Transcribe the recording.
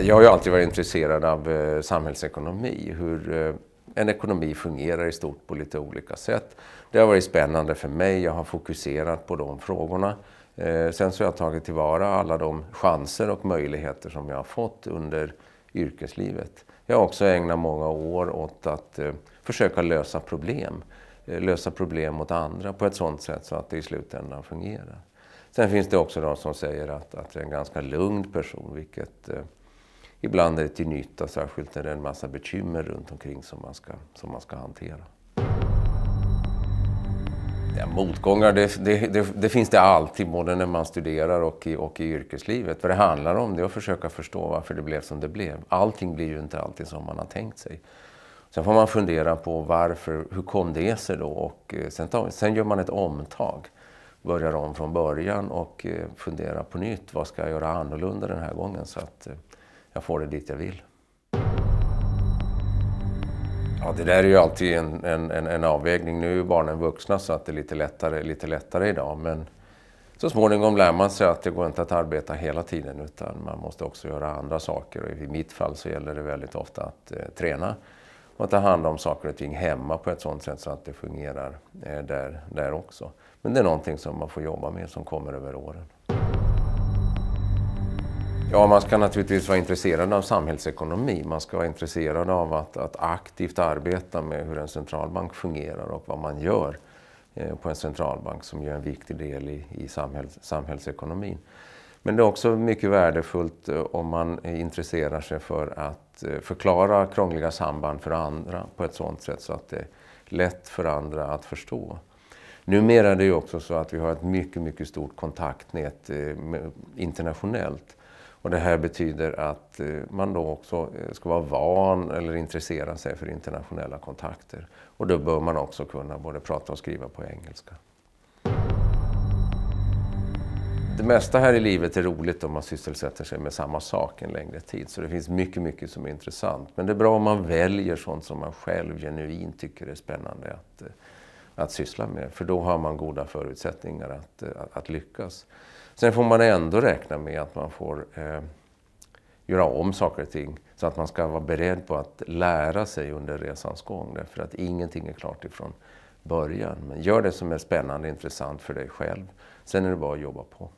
Jag har ju alltid varit intresserad av eh, samhällsekonomi, hur eh, en ekonomi fungerar i stort på lite olika sätt. Det har varit spännande för mig, jag har fokuserat på de frågorna. Eh, sen så har jag tagit tillvara alla de chanser och möjligheter som jag har fått under yrkeslivet. Jag har också ägnat många år åt att försöka lösa problem. lösa problem åt andra på ett sådant sätt så att det i slutändan fungerar. Sen finns det också de som säger att, att jag är en ganska lugn person, vilket ibland är det till nytta, särskilt när det är en massa bekymmer runt omkring som man ska, som man ska hantera. Ja, motgångar, det, det, det, det, finns det alltid, både när man studerar och i, och i yrkeslivet. Vad det handlar om det att försöka förstå varför det blev som det blev. Allting blir ju inte alltid som man har tänkt sig. Sen får man fundera på varför, hur kom det sig då? Och eh, sen, tar, sen gör man ett omtag, börjar om från början och eh, funderar på nytt. Vad ska jag göra annorlunda den här gången? Så att eh, jag får det dit jag vill. Ja, det där är ju alltid en, en, en, en avvägning. Nu är barnen vuxna så att det är lite lättare, lite lättare idag. Men så småningom lär man sig att det går inte att arbeta hela tiden utan man måste också göra andra saker. Och I mitt fall så gäller det väldigt ofta att eh, träna och ta hand om saker och ting hemma på ett sådant sätt så att det fungerar eh, där, där också. Men det är någonting som man får jobba med som kommer över åren. Ja, man ska naturligtvis vara intresserad av samhällsekonomi. Man ska vara intresserad av att, att aktivt arbeta med hur en centralbank fungerar och vad man gör eh, på en centralbank som ju är en viktig del i, i samhälls, samhällsekonomin. Men det är också mycket värdefullt eh, om man intresserar sig för att eh, förklara krångliga samband för andra på ett sådant sätt så att det är lätt för andra att förstå. Numera är det också så att vi har ett mycket, mycket stort kontaktnät internationellt. Och det här betyder att eh, man då också eh, ska vara van eller intressera sig för internationella kontakter. Och då bör man också kunna både prata och skriva på engelska. Det mesta här i livet är roligt om man sysselsätter sig med samma sak en längre tid. Så det finns mycket, mycket som är intressant. Men det är bra om man väljer sånt som man själv genuint tycker är spännande att eh, att syssla med. För då har man goda förutsättningar att, eh, att, att lyckas. Sen får man ändå räkna med att man får eh, göra om saker och ting. Så att man ska vara beredd på att lära sig under resans gång. Därför att ingenting är klart ifrån början. Men gör det som är spännande och intressant för dig själv. Sen är det bara att jobba på.